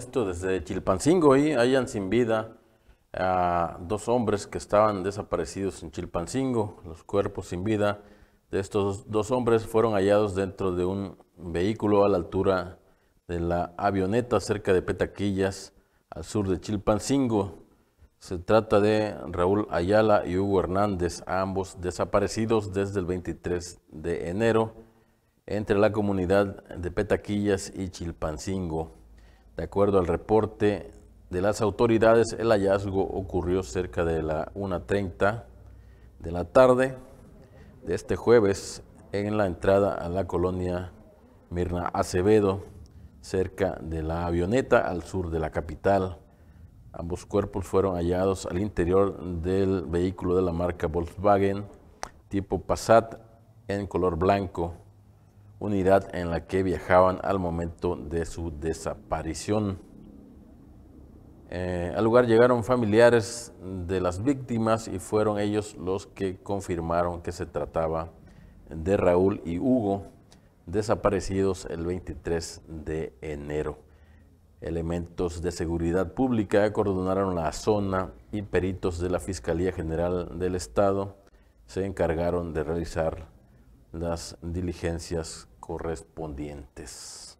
Esto desde Chilpancingo y hallan sin vida a dos hombres que estaban desaparecidos en Chilpancingo. Los cuerpos sin vida de estos dos hombres fueron hallados dentro de un vehículo a la altura de la avioneta cerca de Petaquillas, al sur de Chilpancingo. Se trata de Raúl Ayala y Hugo Hernández, ambos desaparecidos desde el 23 de enero entre la comunidad de Petaquillas y Chilpancingo. De acuerdo al reporte de las autoridades, el hallazgo ocurrió cerca de la 1.30 de la tarde de este jueves en la entrada a la colonia Mirna Acevedo, cerca de la avioneta al sur de la capital. Ambos cuerpos fueron hallados al interior del vehículo de la marca Volkswagen tipo Passat en color blanco unidad en la que viajaban al momento de su desaparición. Eh, al lugar llegaron familiares de las víctimas y fueron ellos los que confirmaron que se trataba de Raúl y Hugo, desaparecidos el 23 de enero. Elementos de seguridad pública acordonaron la zona y peritos de la Fiscalía General del Estado se encargaron de realizar las diligencias correspondientes.